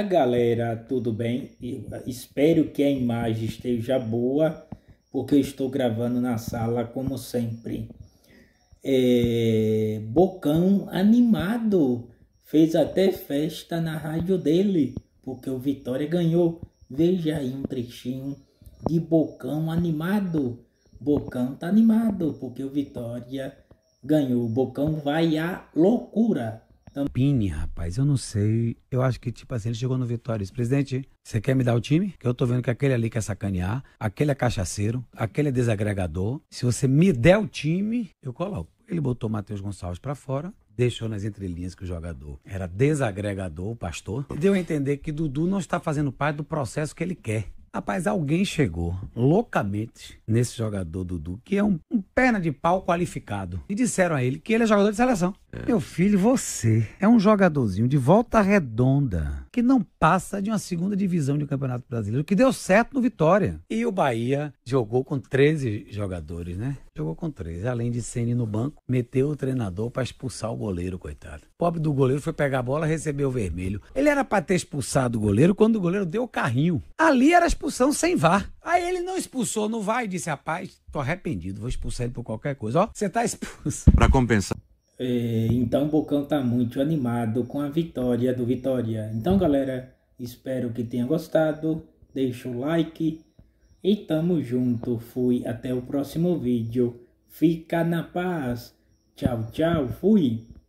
Olá galera, tudo bem? Eu ah, espero que a imagem esteja boa, porque eu estou gravando na sala como sempre. É... Bocão animado, fez até festa na rádio dele, porque o Vitória ganhou. Veja aí um trechinho de Bocão animado. Bocão tá animado, porque o Vitória ganhou. Bocão vai à loucura. Tampine, rapaz, eu não sei. Eu acho que, tipo assim, ele chegou no Vitória e disse, presidente, você quer me dar o time? Que eu tô vendo que aquele ali quer sacanear, aquele é cachaceiro, aquele é desagregador. Se você me der o time, eu coloco. Ele botou o Matheus Gonçalves para fora, deixou nas entrelinhas que o jogador era desagregador, o pastor. deu a entender que Dudu não está fazendo parte do processo que ele quer. Rapaz, alguém chegou loucamente nesse jogador Dudu, que é um, um perna de pau qualificado. E disseram a ele que ele é jogador de seleção. Meu filho, você é um jogadorzinho de volta redonda que não passa de uma segunda divisão de um Campeonato Brasileiro, que deu certo no Vitória. E o Bahia jogou com 13 jogadores, né? Jogou com 13. Além de Ceni no banco, meteu o treinador para expulsar o goleiro, coitado. O pobre do goleiro foi pegar a bola, recebeu o vermelho. Ele era para ter expulsado o goleiro quando o goleiro deu o carrinho. Ali era expulsão sem VAR. Aí ele não expulsou, não vai, disse: rapaz, tô arrependido, vou expulsar ele por qualquer coisa. Ó, você tá expulso. Para compensar. É, então o Bocão está muito animado com a vitória do Vitória. Então, galera, espero que tenha gostado. Deixa o like e tamo junto. Fui até o próximo vídeo. Fica na paz. Tchau, tchau. Fui.